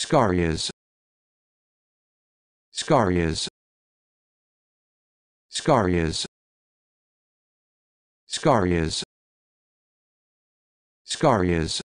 Scarias Scarias Scarias Scarias Scarias